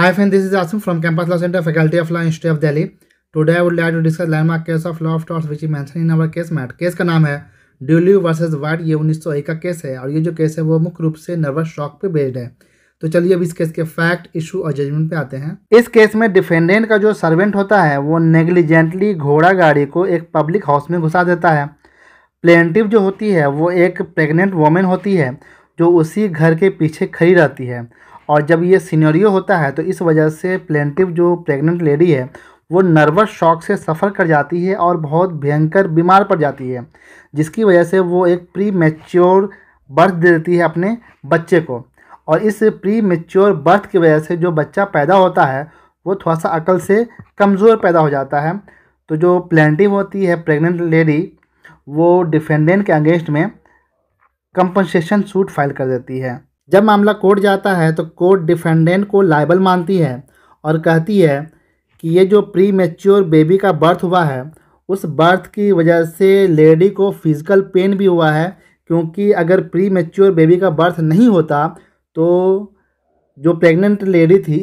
Hi friends, this is Asim from Campus Law Center, Faculty of Law, Institute of Delhi. Today I would like to discuss landmark case of law of torts which is mentioned in our case mat. Case का नाम है ड्यूल्यू versus white ये 1901 का case है और ये जो case है वो मुख्य रूप से नर्वस शॉक पे बेस्ड है तो चलिए अब इस केस के फैक्ट इशू और जजमेंट पे आते हैं इस केस में डिफेंडेंट का जो सर्वेंट होता है वो नेग्लिजेंटली घोड़ा गाड़ी को एक पब्लिक हाउस में घुसा देता है प्लेंटिव जो होती है वो एक प्रेग्नेंट वोमेन होती है जो उसी घर के पीछे खड़ी रहती है और जब ये सीनरियो होता है तो इस वजह से प्लेंटिव जो प्रेग्नेंट लेडी है वो नर्वस शॉक से सफ़र कर जाती है और बहुत भयंकर बीमार पड़ जाती है जिसकी वजह से वो एक प्री मेच्योर बर्थ दे देती है अपने बच्चे को और इस प्री मेच्योर बर्थ की वजह से जो बच्चा पैदा होता है वो थोड़ा सा अकल से कमज़ोर पैदा हो जाता है तो जो प्लेंटिव होती है प्रेग्नेंट लेडी वो डिफेंडेंट के अगेंस्ट में कंपनसेशन सूट फाइल कर देती है जब मामला कोर्ट जाता है तो कोर्ट डिफेंडेंट को लाइबल मानती है और कहती है कि ये जो प्री मेच्योर बेबी का बर्थ हुआ है उस बर्थ की वजह से लेडी को फिज़िकल पेन भी हुआ है क्योंकि अगर प्री मेच्योर बेबी का बर्थ नहीं होता तो जो प्रेग्नेंट लेडी थी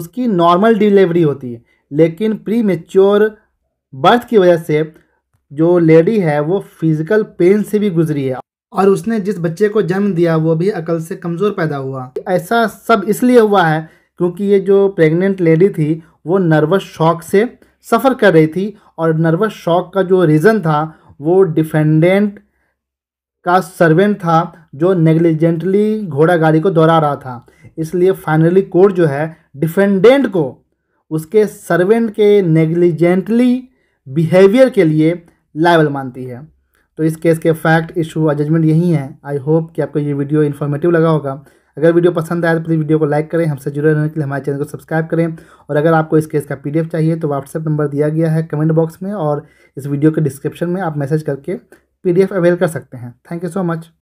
उसकी नॉर्मल डिलीवरी होती है लेकिन प्री मेच्योर बर्थ की वजह से जो लेडी है वो फिज़िकल पेन से भी गुजरी है और उसने जिस बच्चे को जन्म दिया वो भी अकल से कमज़ोर पैदा हुआ ऐसा सब इसलिए हुआ है क्योंकि ये जो प्रेग्नेंट लेडी थी वो नर्वस शॉक से सफ़र कर रही थी और नर्वस शॉक का जो रीज़न था वो डिफेंडेंट का सर्वेंट था जो नेग्लिजेंटली घोड़ा गाड़ी को दौड़ा रहा था इसलिए फाइनली कोर्ट जो है डिफेंडेंट को उसके सर्वेंट के नेग्लिजेंटली बिहेवियर के लिए लाइबल मानती है तो इस केस के फैक्ट इशू और जजमेंट यही है आई होप कि आपको ये वीडियो इन्फॉर्मेटिव लगा होगा अगर वीडियो पसंद आए तो प्लीज़ वीडियो को लाइक करें हमसे जुड़े रहने के लिए हमारे चैनल को सब्सक्राइब करें और अगर आपको इस केस का पीडीएफ चाहिए तो व्हाट्सएप नंबर दिया गया है कमेंट बॉक्स में और इस वीडियो के डिस्क्रिप्शन में आप मैसेज करके पीडीएफ अवेल कर सकते हैं थैंक यू सो मच